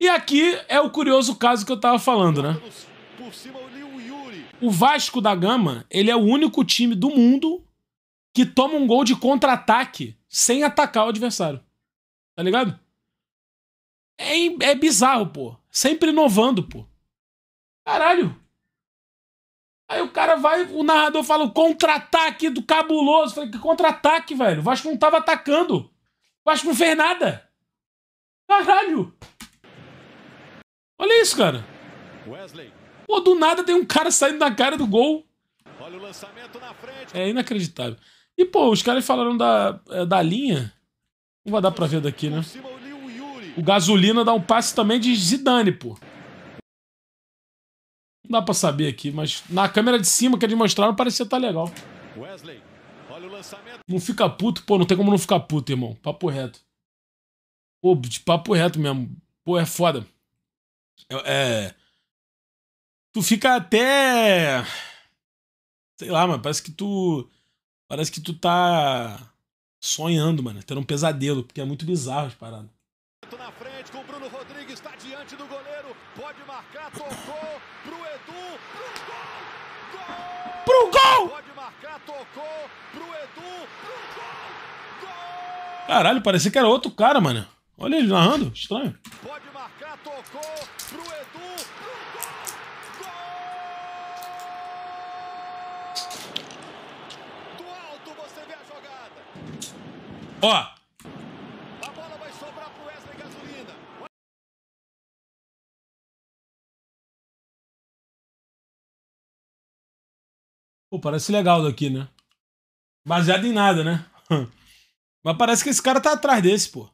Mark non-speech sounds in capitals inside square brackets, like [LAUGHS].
E aqui é o curioso caso que eu tava falando, né? O Vasco da Gama, ele é o único time do mundo que toma um gol de contra-ataque sem atacar o adversário. Tá ligado? É, é bizarro, pô. Sempre inovando, pô. Caralho. Aí o cara vai, o narrador fala o contra-ataque do cabuloso. falei, que contra-ataque, velho? O Vasco não tava atacando. O Vasco não fez nada. Caralho! Olha isso, cara. Wesley. Pô, do nada tem um cara saindo na cara do gol. Olha o lançamento na frente. É inacreditável. E, pô, os caras falaram da, é, da linha. Não vai dar pra ver daqui, né? O Gasolina dá um passe também de Zidane, pô. Não dá pra saber aqui, mas na câmera de cima que eles mostraram parecia estar tá legal. Wesley, olha o lançamento. Não fica puto, pô, não tem como não ficar puto, irmão. Papo reto. Pô, de papo reto mesmo. Pô, é foda. É, é, tu fica até. Sei lá, mano. Parece que tu. Parece que tu tá sonhando, mano. Tendo um pesadelo, porque é muito bizarro as paradas. Na frente com o Bruno Rodrigues, Tá diante do goleiro, pode marcar, tocou pro Edu, pro gol! pro gol! Pode marcar, tocou pro Edu, pro gol! gol! Caralho, parecia que era outro cara, mano. Olha ele narrando, estranho. Pode marcar, tocou pro Edu. gol! Do alto você vê a jogada. Ó. A bola vai sobrar pro Wesley Gasolina. Pô, parece legal daqui, né? Baseado em nada, né? [LAUGHS] Mas parece que esse cara tá atrás desse, pô.